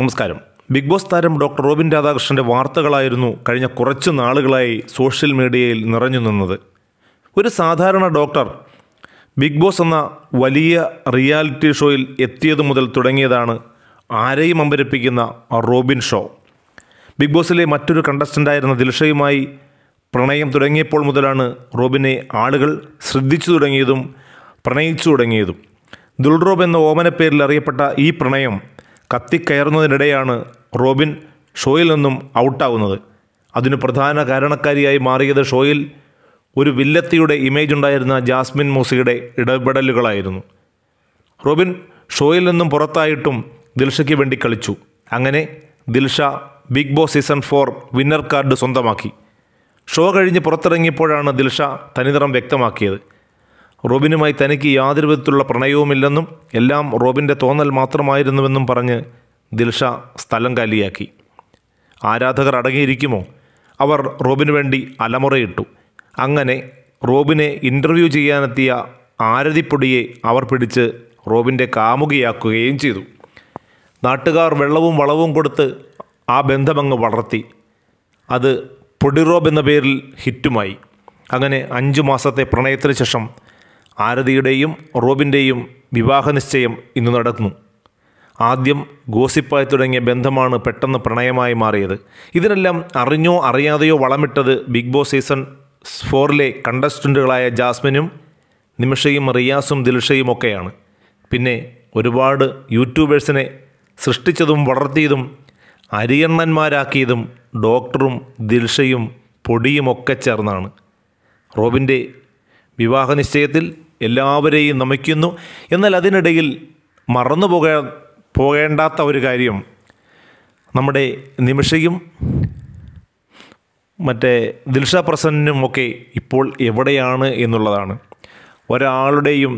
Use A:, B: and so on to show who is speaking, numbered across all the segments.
A: നമസ്കാരം big boss താരം doctor Robin രാധാകൃഷ്ണൻ്റെ വാർത്തകളായിരുന്നു കഴിഞ്ഞ കുറച്ച് നാളുകളായി സോഷ്യൽ മീഡിയയിൽ നിറഞ്ഞു നിന്നത് ഒരു സാധാരണ ഡോക്ടർ ബിഗ് ബോസ് എന്ന വലിയ റിയാലിറ്റി ഷോയിൽ എത്തിയതു മുതൽ തുടങ്ങിയതാണ് ആരെയും അമ്പരപ്പിക്കുന്ന റോബിൻ ഷോ ബിഗ് ബോസിലെ മറ്റൊരു കണ്ടസ്റ്റൻ്റായിരുന്ന ദിൽഷയുമായി പ്രണയം തുടങ്ങിയപ്പോൾ മുതലാണ് റോബിനെ ആളുകൾ ശ്രദ്ധിച്ചു തുടങ്ങിയതും പ്രണയിച്ചു തുടങ്ങിയതും ദുൽറോബ് എന്ന ഓമന പേരിൽ അറിയപ്പെട്ട ഈ പ്രണയം കത്തിക്കയറുന്നതിനിടെയാണ് റോബിൻ ഷോയിൽ നിന്നും ഔട്ടാവുന്നത് അതിന് പ്രധാന കാരണക്കാരിയായി മാറിയത് ഷോയിൽ ഒരു വില്ലത്തിയുടെ ഇമേജ് ഉണ്ടായിരുന്ന ജാസ്മിൻ മൂസിയുടെ ഇടപെടലുകളായിരുന്നു റോബിൻ ഷോയിൽ നിന്നും പുറത്തായിട്ടും ദിൽഷയ്ക്ക് വേണ്ടി കളിച്ചു അങ്ങനെ Dilsha big boss season four winner card സ്വന്തമാക്കി ഷോ കഴിഞ്ഞ് പുറത്തിറങ്ങിയപ്പോഴാണ് ദിൽഷ തനിതറം വ്യക്തമാക്കിയത് റോബിനുമായി തനിക്ക് യാതൊരു വിധത്തിലുള്ള പ്രണയവുമില്ലെന്നും എല്ലാം റോബിൻ്റെ തോന്നൽ മാത്രമായിരുന്നുവെന്നും പറഞ്ഞ് ദിൽഷ സ്ഥലം കാലിയാക്കി ആരാധകർ അടങ്ങിയിരിക്കുമോ അവർ റോബിനു വേണ്ടി അലമുറയിട്ടു അങ്ങനെ റോബിനെ ഇൻ്റർവ്യൂ ചെയ്യാനെത്തിയ ആരതിപ്പൊടിയെ അവർ പിടിച്ച് റോബിൻ്റെ കാമുകിയാക്കുകയും ചെയ്തു നാട്ടുകാർ വെള്ളവും വളവും കൊടുത്ത് ആ ബന്ധമങ്ങ് വളർത്തി അത് പൊടിറോബ് എന്ന പേരിൽ ഹിറ്റുമായി അങ്ങനെ അഞ്ചു മാസത്തെ പ്രണയത്തിന് ശേഷം ആരതിയുടെയും റോബിൻ്റെയും വിവാഹനിശ്ചയം ഇന്ന് നടന്നു ആദ്യം ഗോസിപ്പായി തുടങ്ങിയ ബന്ധമാണ് പെട്ടെന്ന് പ്രണയമായി മാറിയത് ഇതിനെല്ലാം അറിഞ്ഞോ അറിയാതെയോ വളമിട്ടത് ബിഗ് ബോസ് സീസൺ ഫോറിലെ കണ്ടസ്റ്റൻറ്റുകളായ ജാസ്മിനും നിമിഷയും റിയാസും ദിൽഷയും ഒക്കെയാണ് പിന്നെ ഒരുപാട് യൂട്യൂബേഴ്സിനെ സൃഷ്ടിച്ചതും വളർത്തിയതും അരിയണ്ണന്മാരാക്കിയതും ഡോക്ടറും ദിൽഷയും പൊടിയുമൊക്കെ ചേർന്നാണ് റോബിൻ്റെ വിവാഹ നിശ്ചയത്തിൽ എല്ലാവരെയും നമിക്കുന്നു എന്നാൽ അതിനിടയിൽ മറന്നു പോക പോകേണ്ടാത്ത ഒരു കാര്യം നമ്മുടെ നിമിഷയും മറ്റേ ദിൽഷ ഒക്കെ ഇപ്പോൾ എവിടെയാണ് എന്നുള്ളതാണ് ഒരാളുടെയും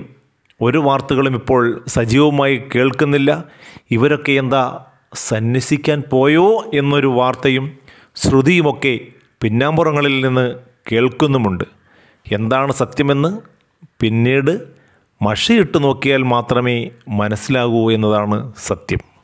A: ഒരു വാർത്തകളും ഇപ്പോൾ സജീവമായി കേൾക്കുന്നില്ല ഇവരൊക്കെ എന്താ സന്യസിക്കാൻ പോയോ എന്നൊരു വാർത്തയും ശ്രുതിയുമൊക്കെ പിന്നാമ്പുറങ്ങളിൽ നിന്ന് കേൾക്കുന്നുമുണ്ട് എന്താണ് സത്യമെന്ന് പിന്നീട് മഷിയിട്ട് നോക്കിയാൽ മാത്രമേ മനസ്സിലാകൂ എന്നതാണ് സത്യം